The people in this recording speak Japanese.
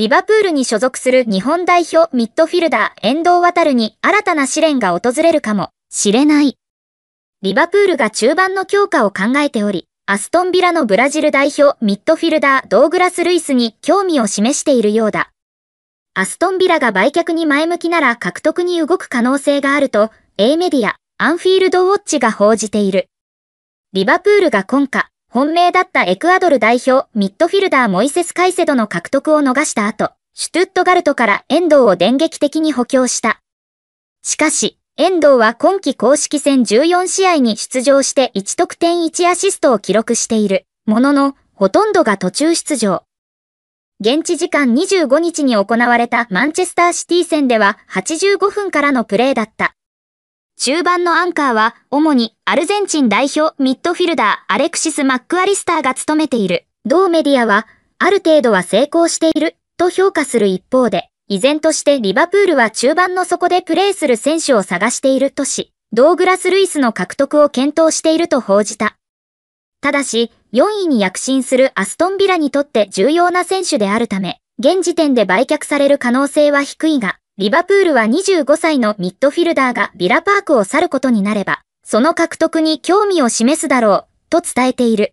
リバプールに所属する日本代表ミッドフィルダー遠藤渡に新たな試練が訪れるかもしれない。リバプールが中盤の強化を考えており、アストンビラのブラジル代表ミッドフィルダードーグラス・ルイスに興味を示しているようだ。アストンビラが売却に前向きなら獲得に動く可能性があると、A メディア、アンフィールドウォッチが報じている。リバプールが今夏、本命だったエクアドル代表ミッドフィルダーモイセス・カイセドの獲得を逃した後、シュトゥットガルトから遠藤を電撃的に補強した。しかし、遠藤は今季公式戦14試合に出場して1得点1アシストを記録しているものの、ほとんどが途中出場。現地時間25日に行われたマンチェスターシティ戦では85分からのプレーだった。中盤のアンカーは、主にアルゼンチン代表ミッドフィルダーアレクシス・マックアリスターが務めている。同メディアは、ある程度は成功していると評価する一方で、依然としてリバプールは中盤の底でプレーする選手を探しているとし、ドーグラス・ルイスの獲得を検討していると報じた。ただし、4位に躍進するアストンビラにとって重要な選手であるため、現時点で売却される可能性は低いが、リバプールは25歳のミッドフィルダーがビラパークを去ることになれば、その獲得に興味を示すだろう、と伝えている。